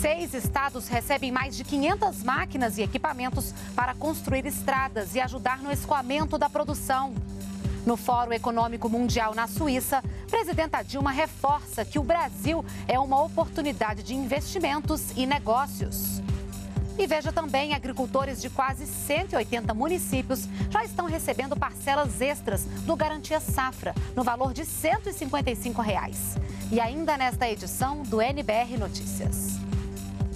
Seis estados recebem mais de 500 máquinas e equipamentos para construir estradas e ajudar no escoamento da produção. No Fórum Econômico Mundial na Suíça, presidenta Dilma reforça que o Brasil é uma oportunidade de investimentos e negócios. E veja também, agricultores de quase 180 municípios já estão recebendo parcelas extras do Garantia Safra, no valor de R$ 155. Reais. E ainda nesta edição do NBR Notícias.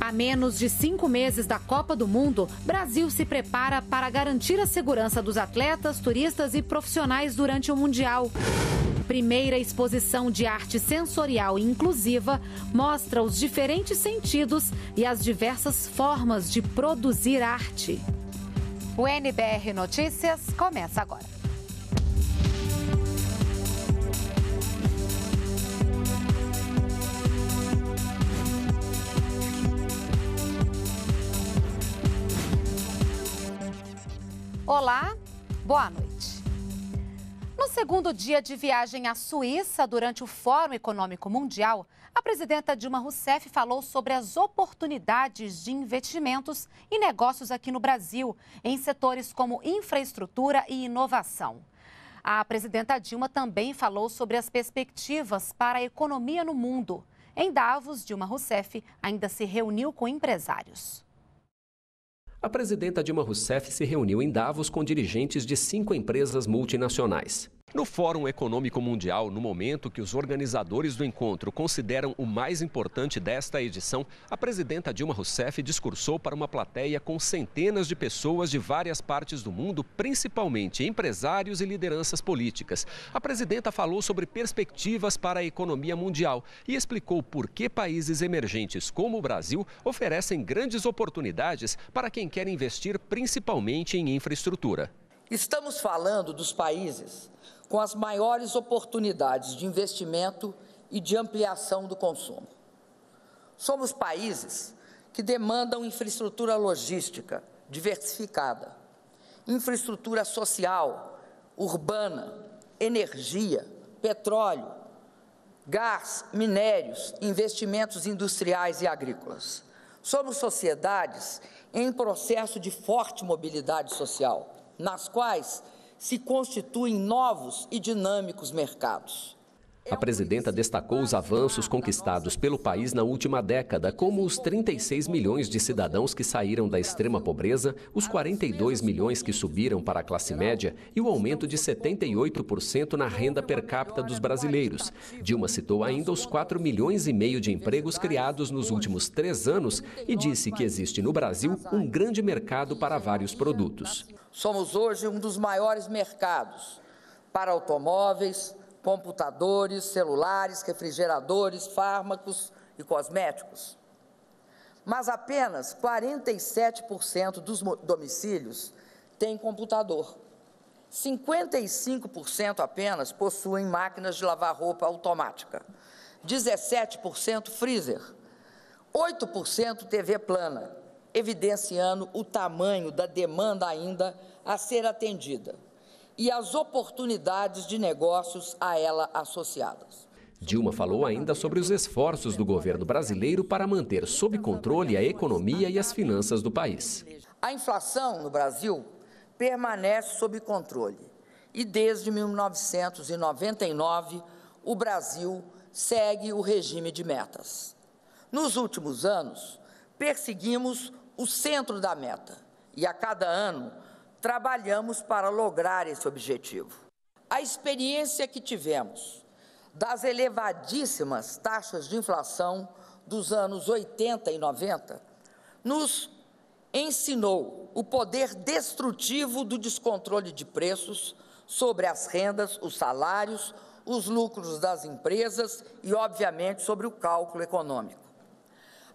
A menos de cinco meses da Copa do Mundo, Brasil se prepara para garantir a segurança dos atletas, turistas e profissionais durante o Mundial. Primeira exposição de arte sensorial inclusiva mostra os diferentes sentidos e as diversas formas de produzir arte. O NBR Notícias começa agora. Olá, boa noite. No segundo dia de viagem à Suíça, durante o Fórum Econômico Mundial, a presidenta Dilma Rousseff falou sobre as oportunidades de investimentos e negócios aqui no Brasil, em setores como infraestrutura e inovação. A presidenta Dilma também falou sobre as perspectivas para a economia no mundo. Em Davos, Dilma Rousseff ainda se reuniu com empresários. A presidenta Dilma Rousseff se reuniu em Davos com dirigentes de cinco empresas multinacionais. No Fórum Econômico Mundial, no momento que os organizadores do encontro consideram o mais importante desta edição, a presidenta Dilma Rousseff discursou para uma plateia com centenas de pessoas de várias partes do mundo, principalmente empresários e lideranças políticas. A presidenta falou sobre perspectivas para a economia mundial e explicou por que países emergentes como o Brasil oferecem grandes oportunidades para quem quer investir principalmente em infraestrutura. Estamos falando dos países com as maiores oportunidades de investimento e de ampliação do consumo. Somos países que demandam infraestrutura logística diversificada, infraestrutura social, urbana, energia, petróleo, gás, minérios, investimentos industriais e agrícolas. Somos sociedades em processo de forte mobilidade social nas quais se constituem novos e dinâmicos mercados. A presidenta destacou os avanços conquistados pelo país na última década, como os 36 milhões de cidadãos que saíram da extrema pobreza, os 42 milhões que subiram para a classe média e o aumento de 78% na renda per capita dos brasileiros. Dilma citou ainda os 4 milhões e meio de empregos criados nos últimos três anos e disse que existe no Brasil um grande mercado para vários produtos. Somos hoje um dos maiores mercados para automóveis, computadores, celulares, refrigeradores, fármacos e cosméticos. Mas apenas 47% dos domicílios têm computador. 55% apenas possuem máquinas de lavar roupa automática. 17% freezer. 8% TV plana evidenciando o tamanho da demanda ainda a ser atendida e as oportunidades de negócios a ela associadas. Dilma falou ainda sobre os esforços do governo brasileiro para manter sob controle a economia e as finanças do país. A inflação no Brasil permanece sob controle e desde 1999 o Brasil segue o regime de metas. Nos últimos anos, perseguimos o centro da meta e a cada ano trabalhamos para lograr esse objetivo. A experiência que tivemos das elevadíssimas taxas de inflação dos anos 80 e 90 nos ensinou o poder destrutivo do descontrole de preços sobre as rendas, os salários, os lucros das empresas e, obviamente, sobre o cálculo econômico.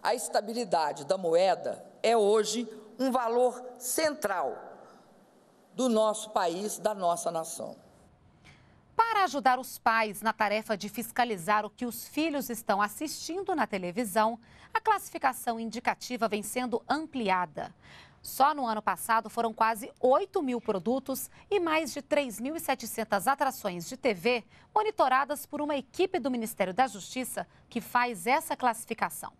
A estabilidade da moeda é hoje um valor central do nosso país, da nossa nação. Para ajudar os pais na tarefa de fiscalizar o que os filhos estão assistindo na televisão, a classificação indicativa vem sendo ampliada. Só no ano passado foram quase 8 mil produtos e mais de 3.700 atrações de TV monitoradas por uma equipe do Ministério da Justiça que faz essa classificação.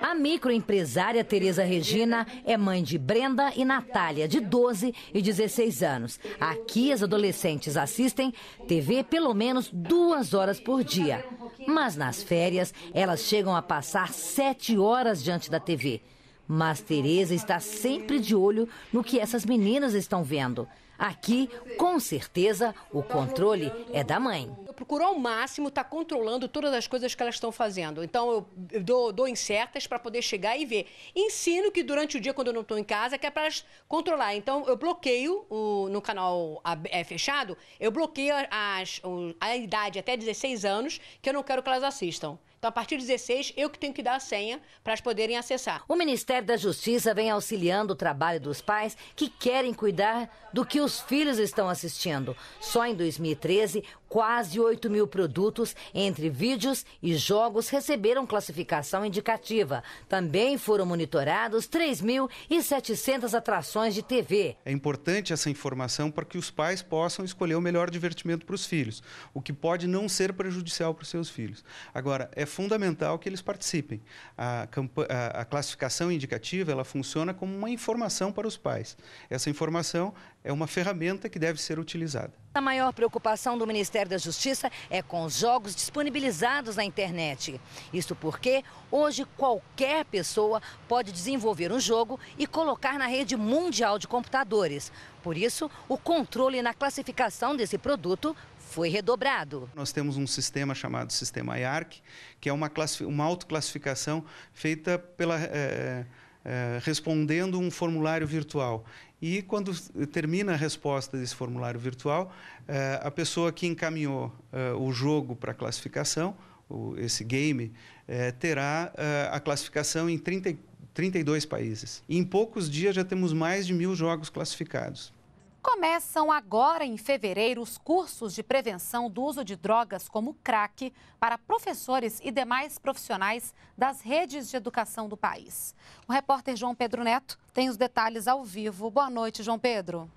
A microempresária Tereza Regina é mãe de Brenda e Natália, de 12 e 16 anos. Aqui, as adolescentes assistem TV pelo menos duas horas por dia. Mas nas férias, elas chegam a passar sete horas diante da TV. Mas Tereza está sempre de olho no que essas meninas estão vendo. Aqui, com certeza, o controle é da mãe. Eu procuro ao máximo estar tá controlando todas as coisas que elas estão fazendo. Então, eu, dou, dou incertas para poder chegar e ver. Ensino que durante o dia, quando eu não estou em casa, que é para elas controlar. Então, eu bloqueio o, no canal é, fechado, eu bloqueio as, a idade até 16 anos, que eu não quero que elas assistam. Então, a partir de 16, eu que tenho que dar a senha para as poderem acessar. O Ministério da Justiça vem auxiliando o trabalho dos pais que querem cuidar do que os filhos estão assistindo. Só em 2013, Quase 8 mil produtos, entre vídeos e jogos, receberam classificação indicativa. Também foram monitorados 3.700 atrações de TV. É importante essa informação para que os pais possam escolher o melhor divertimento para os filhos, o que pode não ser prejudicial para os seus filhos. Agora, é fundamental que eles participem. A, a, a classificação indicativa ela funciona como uma informação para os pais. Essa informação é uma ferramenta que deve ser utilizada. A maior preocupação do Ministério da Justiça é com os jogos disponibilizados na internet. Isso porque hoje qualquer pessoa pode desenvolver um jogo e colocar na rede mundial de computadores. Por isso, o controle na classificação desse produto foi redobrado. Nós temos um sistema chamado Sistema IARC, que é uma, uma autoclassificação feita pela. Eh, eh, respondendo um formulário virtual. E quando termina a resposta desse formulário virtual, uh, a pessoa que encaminhou uh, o jogo para classificação, o, esse game, terá a classificação em 30, 32 países. E em poucos dias já temos mais de mil jogos classificados. Começam agora em fevereiro os cursos de prevenção do uso de drogas como crack para professores e demais profissionais das redes de educação do país. O repórter João Pedro Neto tem os detalhes ao vivo. Boa noite, João Pedro.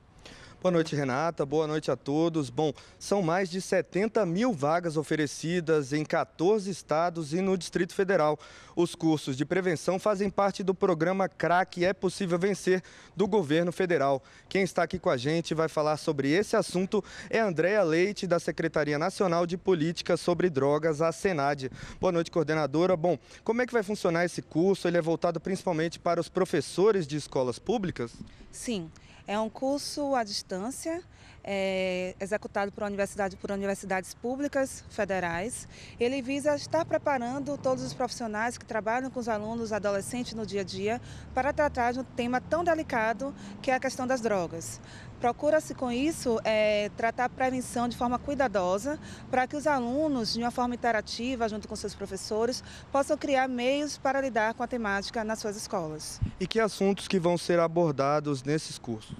Boa noite, Renata. Boa noite a todos. Bom, são mais de 70 mil vagas oferecidas em 14 estados e no Distrito Federal. Os cursos de prevenção fazem parte do programa CRAC É Possível Vencer do governo federal. Quem está aqui com a gente vai falar sobre esse assunto é Andréa Leite, da Secretaria Nacional de Política sobre Drogas, a Senad. Boa noite, coordenadora. Bom, como é que vai funcionar esse curso? Ele é voltado principalmente para os professores de escolas públicas? Sim. É um curso à distância, é, executado por universidade por universidades públicas federais. Ele visa estar preparando todos os profissionais que trabalham com os alunos adolescentes no dia a dia para tratar de um tema tão delicado que é a questão das drogas. Procura-se com isso é, tratar a prevenção de forma cuidadosa para que os alunos, de uma forma interativa, junto com seus professores, possam criar meios para lidar com a temática nas suas escolas. E que assuntos que vão ser abordados nesses cursos?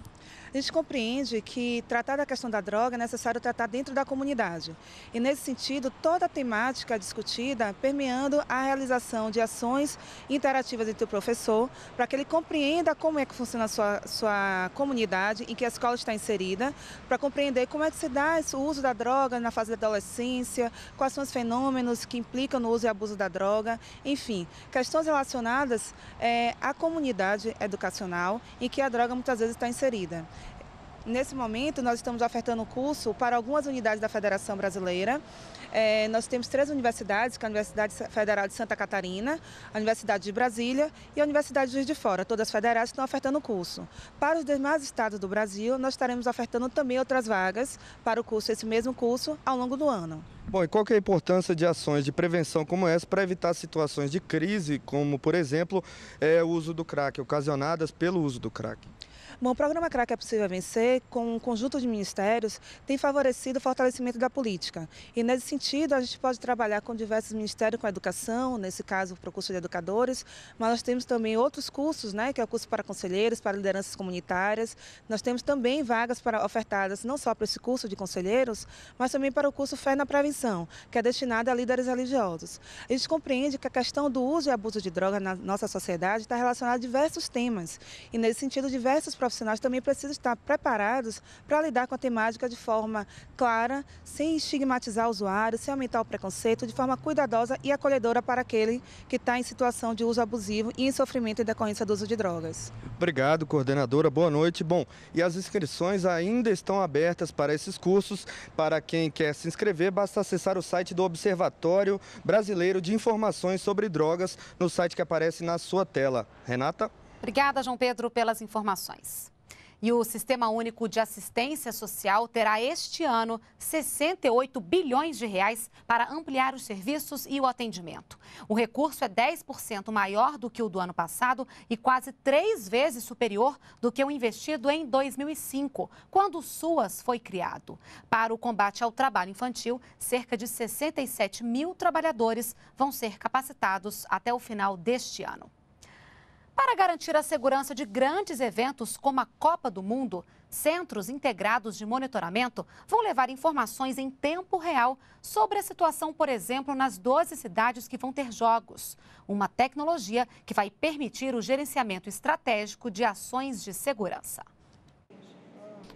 A gente compreende que tratar da questão da droga é necessário tratar dentro da comunidade. E nesse sentido, toda a temática discutida permeando a realização de ações interativas entre o professor, para que ele compreenda como é que funciona a sua, sua comunidade, em que a escola está inserida, para compreender como é que se dá o uso da droga na fase da adolescência, quais são os fenômenos que implicam no uso e abuso da droga, enfim, questões relacionadas é, à comunidade educacional em que a droga muitas vezes está inserida. Nesse momento, nós estamos ofertando o curso para algumas unidades da Federação Brasileira. É, nós temos três universidades, que é a Universidade Federal de Santa Catarina, a Universidade de Brasília e a Universidade de Juiz de Fora. Todas federais estão ofertando o curso. Para os demais estados do Brasil, nós estaremos ofertando também outras vagas para o curso, esse mesmo curso, ao longo do ano. Bom, e qual que é a importância de ações de prevenção como essa para evitar situações de crise, como, por exemplo, é, o uso do crack, ocasionadas pelo uso do crack? Bom, o programa Crack é Possível Vencer, com um conjunto de ministérios, tem favorecido o fortalecimento da política. E nesse sentido, a gente pode trabalhar com diversos ministérios, com a educação, nesse caso, para o curso de educadores, mas nós temos também outros cursos, né, que é o curso para conselheiros, para lideranças comunitárias. Nós temos também vagas para ofertadas não só para esse curso de conselheiros, mas também para o curso Fé na Prevenção, que é destinado a líderes religiosos. A gente compreende que a questão do uso e abuso de droga na nossa sociedade está relacionada a diversos temas. E nesse sentido, diversos profissionais profissionais também precisam estar preparados para lidar com a temática de forma clara, sem estigmatizar o usuário, sem aumentar o preconceito, de forma cuidadosa e acolhedora para aquele que está em situação de uso abusivo e em sofrimento em decorrência do uso de drogas. Obrigado, coordenadora. Boa noite. Bom, e as inscrições ainda estão abertas para esses cursos. Para quem quer se inscrever, basta acessar o site do Observatório Brasileiro de Informações sobre Drogas, no site que aparece na sua tela. Renata? Obrigada, João Pedro, pelas informações. E o Sistema Único de Assistência Social terá este ano 68 bilhões de reais para ampliar os serviços e o atendimento. O recurso é 10% maior do que o do ano passado e quase três vezes superior do que o investido em 2005, quando o SUAS foi criado. Para o combate ao trabalho infantil, cerca de 67 mil trabalhadores vão ser capacitados até o final deste ano. Para garantir a segurança de grandes eventos como a Copa do Mundo, centros integrados de monitoramento vão levar informações em tempo real sobre a situação, por exemplo, nas 12 cidades que vão ter jogos. Uma tecnologia que vai permitir o gerenciamento estratégico de ações de segurança.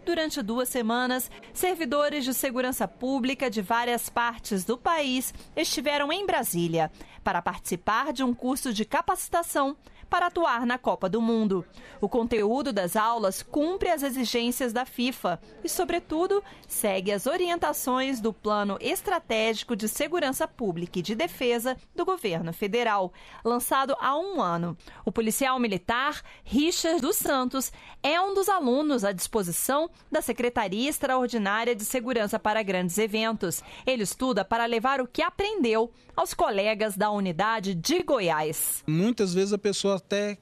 Durante duas semanas, servidores de segurança pública de várias partes do país estiveram em Brasília para participar de um curso de capacitação para atuar na Copa do Mundo. O conteúdo das aulas cumpre as exigências da FIFA e, sobretudo, segue as orientações do Plano Estratégico de Segurança Pública e de Defesa do governo federal, lançado há um ano. O policial militar Richard dos Santos é um dos alunos à disposição da Secretaria Extraordinária de Segurança para Grandes Eventos. Ele estuda para levar o que aprendeu aos colegas da unidade de Goiás. Muitas vezes a pessoa até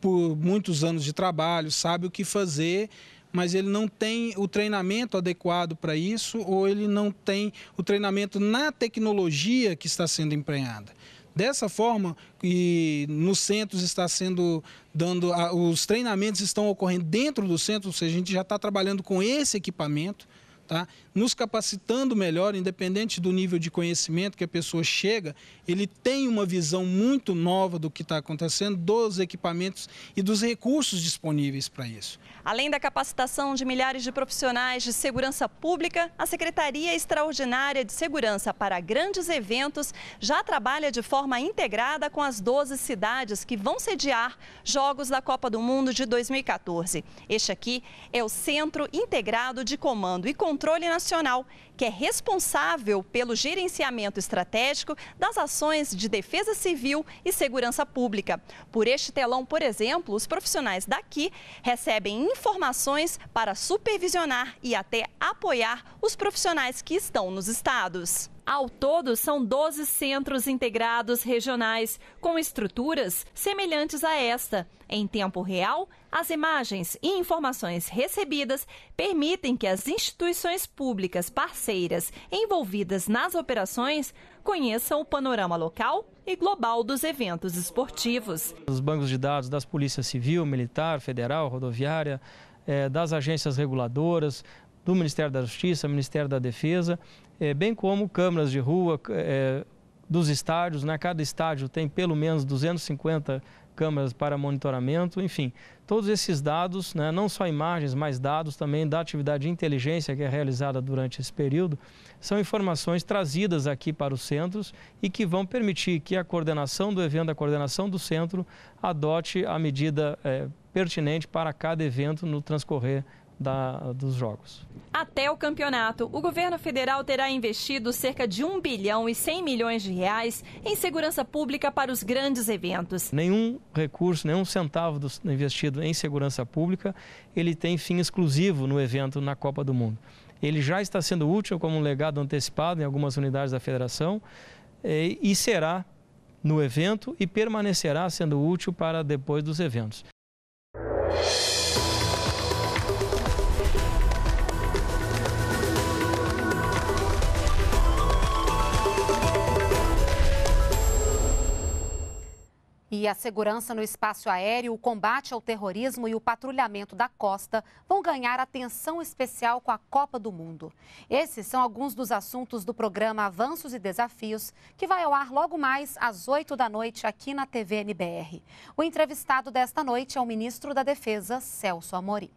por muitos anos de trabalho, sabe o que fazer, mas ele não tem o treinamento adequado para isso ou ele não tem o treinamento na tecnologia que está sendo empregada. Dessa forma, e nos centros está sendo dando, os treinamentos estão ocorrendo dentro do centro, ou seja, a gente já está trabalhando com esse equipamento, Tá? Nos capacitando melhor, independente do nível de conhecimento que a pessoa chega, ele tem uma visão muito nova do que está acontecendo, dos equipamentos e dos recursos disponíveis para isso. Além da capacitação de milhares de profissionais de segurança pública, a Secretaria Extraordinária de Segurança para Grandes Eventos já trabalha de forma integrada com as 12 cidades que vão sediar Jogos da Copa do Mundo de 2014. Este aqui é o Centro Integrado de Comando e Controle Controle Nacional, que é responsável pelo gerenciamento estratégico das ações de defesa civil e segurança pública. Por este telão, por exemplo, os profissionais daqui recebem informações para supervisionar e até apoiar os profissionais que estão nos estados. Ao todo, são 12 centros integrados regionais com estruturas semelhantes a esta. Em tempo real, as imagens e informações recebidas permitem que as instituições públicas parceiras envolvidas nas operações conheçam o panorama local e global dos eventos esportivos. Os bancos de dados das polícias Civil, Militar, Federal, Rodoviária, eh, das agências reguladoras, do Ministério da Justiça, Ministério da Defesa, é, bem como câmeras de rua é, dos estádios. Né? Cada estádio tem pelo menos 250 câmeras para monitoramento, enfim, todos esses dados, né, não só imagens, mas dados também da atividade de inteligência que é realizada durante esse período, são informações trazidas aqui para os centros e que vão permitir que a coordenação do evento, a coordenação do centro, adote a medida é, pertinente para cada evento no transcorrer da, dos jogos. Até o campeonato, o governo federal terá investido cerca de 1 bilhão e 100 milhões de reais em segurança pública para os grandes eventos. Nenhum recurso, nenhum centavo do, investido em segurança pública, ele tem fim exclusivo no evento na Copa do Mundo. Ele já está sendo útil como um legado antecipado em algumas unidades da federação e, é, e será no evento e permanecerá sendo útil para depois dos eventos. a segurança no espaço aéreo, o combate ao terrorismo e o patrulhamento da costa vão ganhar atenção especial com a Copa do Mundo. Esses são alguns dos assuntos do programa Avanços e Desafios, que vai ao ar logo mais às 8 da noite aqui na TV NBR. O entrevistado desta noite é o ministro da Defesa, Celso Amorim.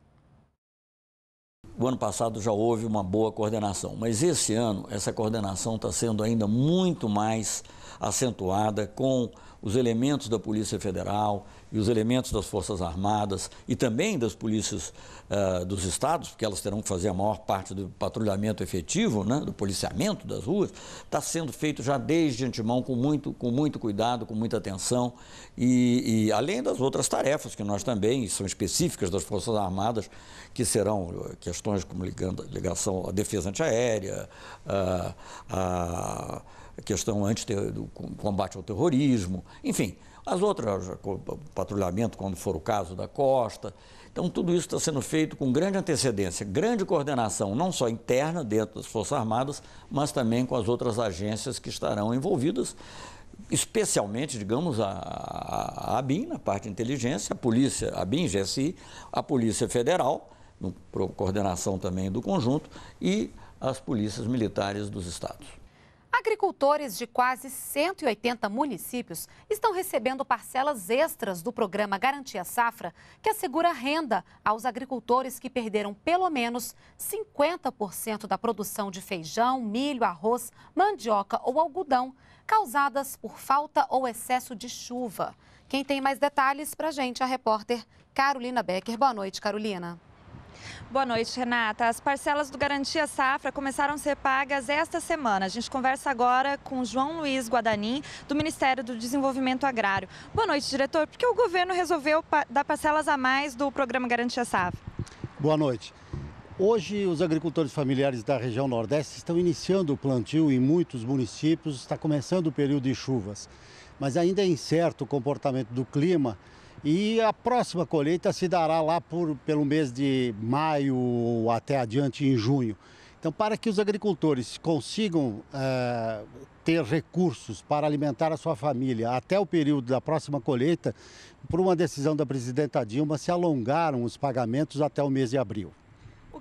O ano passado já houve uma boa coordenação, mas esse ano essa coordenação está sendo ainda muito mais acentuada com os elementos da Polícia Federal e os elementos das Forças Armadas e também das polícias uh, dos estados, porque elas terão que fazer a maior parte do patrulhamento efetivo, né, do policiamento das ruas, está sendo feito já desde antemão com muito, com muito cuidado, com muita atenção e, e além das outras tarefas que nós também, são específicas das Forças Armadas, que serão eh, questões como ligação à defesa antiaérea, ah, a, a a questão antes do combate ao terrorismo, enfim, as outras, patrulhamento, quando for o caso da costa. Então, tudo isso está sendo feito com grande antecedência, grande coordenação, não só interna dentro das Forças Armadas, mas também com as outras agências que estarão envolvidas, especialmente, digamos, a, a, a ABIN, na parte de inteligência, a polícia, a ABIN, GSI, a Polícia Federal, no, coordenação também do conjunto, e as polícias militares dos estados. Agricultores de quase 180 municípios estão recebendo parcelas extras do programa Garantia Safra, que assegura renda aos agricultores que perderam pelo menos 50% da produção de feijão, milho, arroz, mandioca ou algodão, causadas por falta ou excesso de chuva. Quem tem mais detalhes para a gente é a repórter Carolina Becker. Boa noite, Carolina. Boa noite, Renata. As parcelas do Garantia Safra começaram a ser pagas esta semana. A gente conversa agora com João Luiz Guadanin, do Ministério do Desenvolvimento Agrário. Boa noite, diretor. Por que o governo resolveu dar parcelas a mais do programa Garantia Safra? Boa noite. Hoje, os agricultores familiares da região Nordeste estão iniciando o plantio em muitos municípios, está começando o período de chuvas, mas ainda é incerto o comportamento do clima e a próxima colheita se dará lá por, pelo mês de maio até adiante em junho. Então, para que os agricultores consigam é, ter recursos para alimentar a sua família até o período da próxima colheita, por uma decisão da presidenta Dilma, se alongaram os pagamentos até o mês de abril.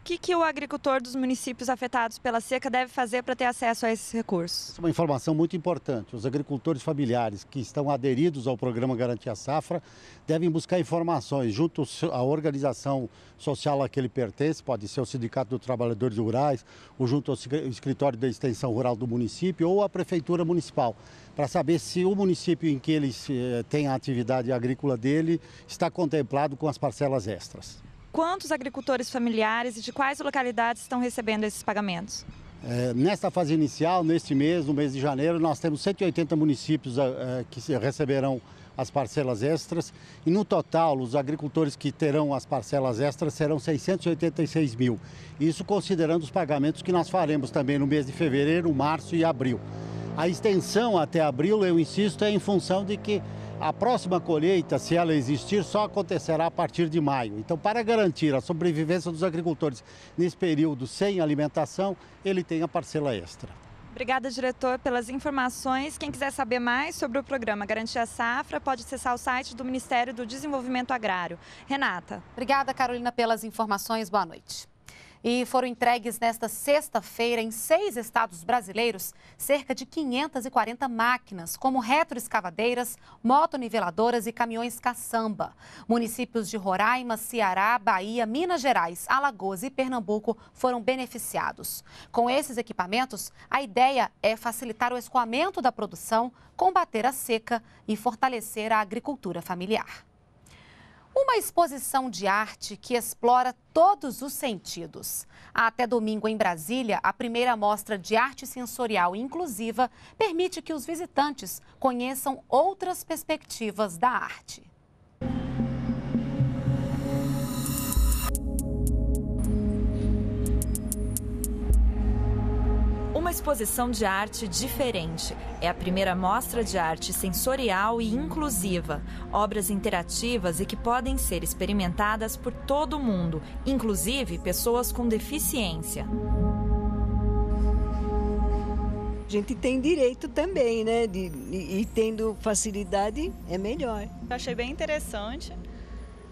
O que, que o agricultor dos municípios afetados pela seca deve fazer para ter acesso a esses recursos? Essa é uma informação muito importante. Os agricultores familiares que estão aderidos ao programa Garantia Safra devem buscar informações junto à organização social a que ele pertence, pode ser o Sindicato dos Trabalhadores Rurais, ou junto ao Escritório da Extensão Rural do município, ou à Prefeitura Municipal, para saber se o município em que eles eh, têm a atividade agrícola dele está contemplado com as parcelas extras. Quantos agricultores familiares e de quais localidades estão recebendo esses pagamentos? É, nesta fase inicial, neste mês, no mês de janeiro, nós temos 180 municípios é, é que receberão as parcelas extras e no total os agricultores que terão as parcelas extras serão 686 mil. Isso considerando os pagamentos que nós faremos também no mês de fevereiro, março e abril. A extensão até abril, eu insisto, é em função de que a próxima colheita, se ela existir, só acontecerá a partir de maio. Então, para garantir a sobrevivência dos agricultores nesse período sem alimentação, ele tem a parcela extra. Obrigada, diretor, pelas informações. Quem quiser saber mais sobre o programa Garantia Safra, pode acessar o site do Ministério do Desenvolvimento Agrário. Renata. Obrigada, Carolina, pelas informações. Boa noite e foram entregues nesta sexta-feira em seis estados brasileiros cerca de 540 máquinas, como retroescavadeiras, motoniveladoras e caminhões caçamba. Municípios de Roraima, Ceará, Bahia, Minas Gerais, Alagoas e Pernambuco foram beneficiados. Com esses equipamentos, a ideia é facilitar o escoamento da produção, combater a seca e fortalecer a agricultura familiar. Uma exposição de arte que explora todos os sentidos. Até domingo em Brasília, a primeira mostra de arte sensorial inclusiva permite que os visitantes conheçam outras perspectivas da arte. uma exposição de arte diferente. É a primeira mostra de arte sensorial e inclusiva, obras interativas e que podem ser experimentadas por todo mundo, inclusive pessoas com deficiência. A gente tem direito também, né? De, e, e tendo facilidade é melhor. achei bem interessante,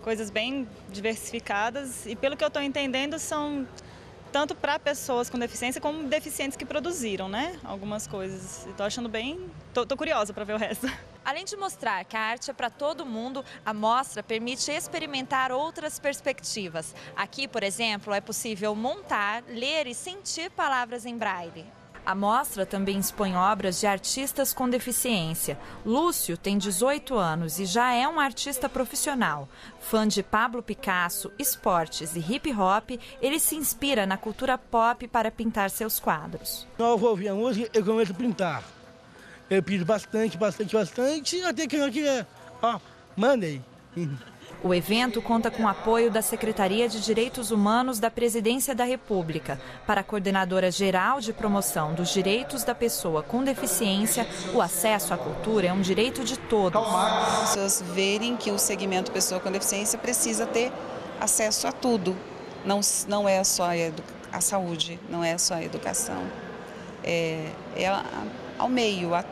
coisas bem diversificadas e pelo que eu estou entendendo são tanto para pessoas com deficiência como deficientes que produziram, né? Algumas coisas. Estou achando bem. Estou curiosa para ver o resto. Além de mostrar que a arte é para todo mundo, a mostra permite experimentar outras perspectivas. Aqui, por exemplo, é possível montar, ler e sentir palavras em braille. A mostra também expõe obras de artistas com deficiência. Lúcio tem 18 anos e já é um artista profissional. Fã de Pablo Picasso, esportes e hip hop, ele se inspira na cultura pop para pintar seus quadros. Então, eu vou ouvir a música e começo a pintar. Eu pinto bastante, bastante, bastante, até que eu aqui, Ó, mandei. O evento conta com apoio da Secretaria de Direitos Humanos da Presidência da República. Para a coordenadora geral de promoção dos direitos da pessoa com deficiência, o acesso à cultura é um direito de todos. As pessoas verem que o segmento pessoa com deficiência precisa ter acesso a tudo. Não, não é só a, saúde, não é só a educação. É, é ao meio, a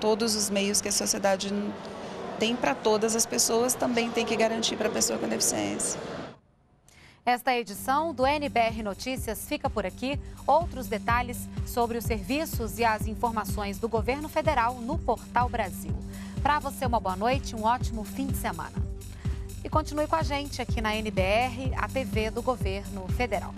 todos os meios que a sociedade tem para todas as pessoas, também tem que garantir para a pessoa com deficiência. Esta edição do NBR Notícias fica por aqui. Outros detalhes sobre os serviços e as informações do governo federal no Portal Brasil. Para você, uma boa noite, um ótimo fim de semana. E continue com a gente aqui na NBR, a TV do governo federal.